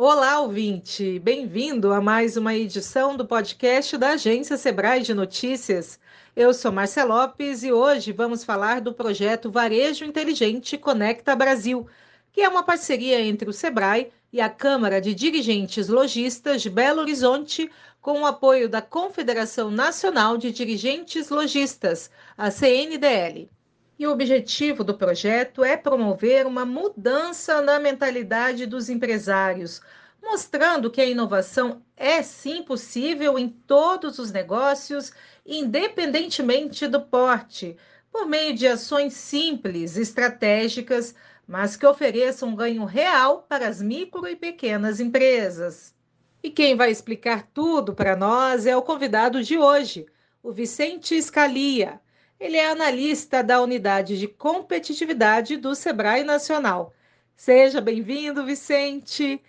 Olá, ouvinte! Bem-vindo a mais uma edição do podcast da Agência Sebrae de Notícias. Eu sou Marcia Lopes e hoje vamos falar do projeto Varejo Inteligente Conecta Brasil, que é uma parceria entre o Sebrae e a Câmara de Dirigentes Logistas de Belo Horizonte, com o apoio da Confederação Nacional de Dirigentes Logistas, a CNDL. E o objetivo do projeto é promover uma mudança na mentalidade dos empresários, mostrando que a inovação é sim possível em todos os negócios, independentemente do porte, por meio de ações simples, estratégicas, mas que ofereçam um ganho real para as micro e pequenas empresas. E quem vai explicar tudo para nós é o convidado de hoje, o Vicente Scalia ele é analista da unidade de competitividade do Sebrae Nacional. Seja bem-vindo, Vicente.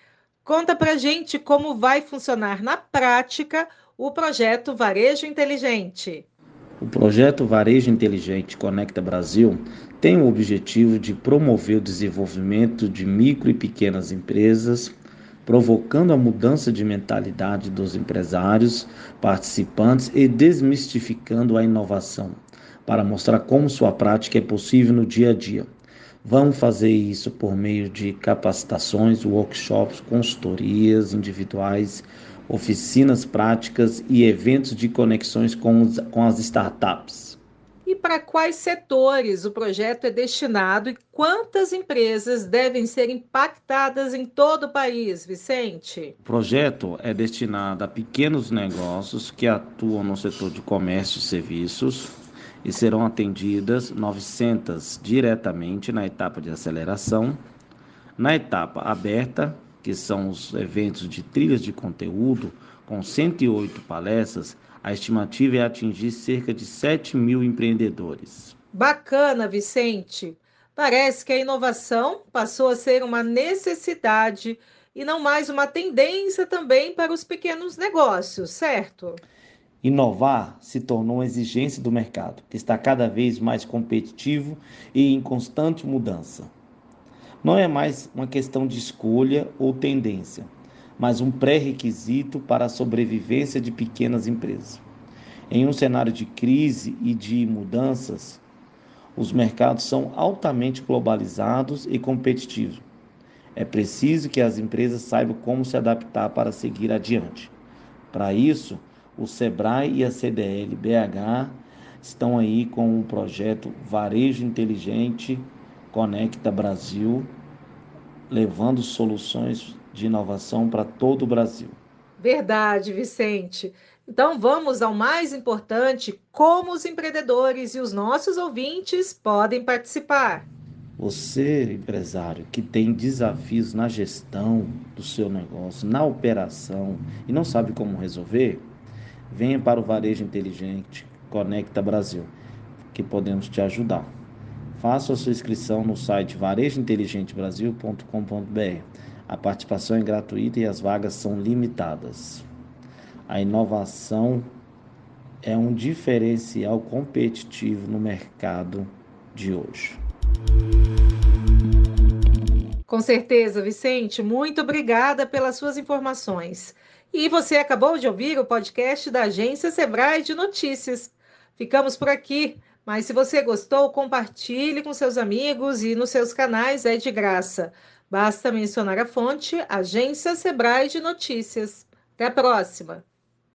Conta a gente como vai funcionar na prática o projeto Varejo Inteligente. O projeto Varejo Inteligente Conecta Brasil tem o objetivo de promover o desenvolvimento de micro e pequenas empresas, provocando a mudança de mentalidade dos empresários participantes e desmistificando a inovação, para mostrar como sua prática é possível no dia a dia. Vamos fazer isso por meio de capacitações, workshops, consultorias individuais, oficinas práticas e eventos de conexões com, os, com as startups. E para quais setores o projeto é destinado e quantas empresas devem ser impactadas em todo o país, Vicente? O projeto é destinado a pequenos negócios que atuam no setor de comércio e serviços, e serão atendidas 900 diretamente na etapa de aceleração. Na etapa aberta, que são os eventos de trilhas de conteúdo, com 108 palestras, a estimativa é atingir cerca de 7 mil empreendedores. Bacana, Vicente! Parece que a inovação passou a ser uma necessidade e não mais uma tendência também para os pequenos negócios, certo? Inovar se tornou uma exigência do mercado, que está cada vez mais competitivo e em constante mudança. Não é mais uma questão de escolha ou tendência, mas um pré-requisito para a sobrevivência de pequenas empresas. Em um cenário de crise e de mudanças, os mercados são altamente globalizados e competitivos. É preciso que as empresas saibam como se adaptar para seguir adiante. Para isso, o SEBRAE e a CDL BH estão aí com o projeto Varejo Inteligente Conecta Brasil, levando soluções de inovação para todo o Brasil. Verdade, Vicente. Então vamos ao mais importante: como os empreendedores e os nossos ouvintes podem participar. Você, empresário, que tem desafios na gestão do seu negócio, na operação e não sabe como resolver, Venha para o Varejo Inteligente Conecta Brasil, que podemos te ajudar. Faça a sua inscrição no site varejointeligentebrasil.com.br. A participação é gratuita e as vagas são limitadas. A inovação é um diferencial competitivo no mercado de hoje. Com certeza, Vicente, muito obrigada pelas suas informações. E você acabou de ouvir o podcast da Agência Sebrae de Notícias. Ficamos por aqui, mas se você gostou, compartilhe com seus amigos e nos seus canais, é de graça. Basta mencionar a fonte Agência Sebrae de Notícias. Até a próxima!